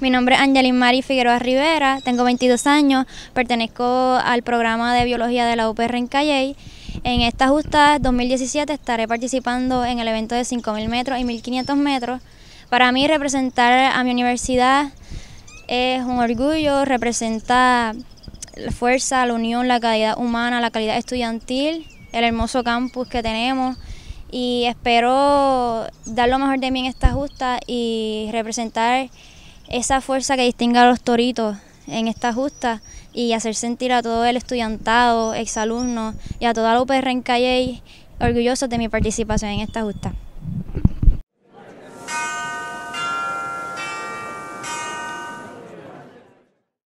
Mi nombre es Angelin Mari Figueroa Rivera, tengo 22 años, pertenezco al programa de biología de la UPR en Calle. En esta justa 2017 estaré participando en el evento de 5.000 metros y 1.500 metros. Para mí representar a mi universidad es un orgullo, representa la fuerza, la unión, la calidad humana, la calidad estudiantil, el hermoso campus que tenemos y espero dar lo mejor de mí en esta justa y representar esa fuerza que distingue a los toritos en esta justa y hacer sentir a todo el estudiantado, exalumnos y a toda la UPR en Calle orgullosos de mi participación en esta justa.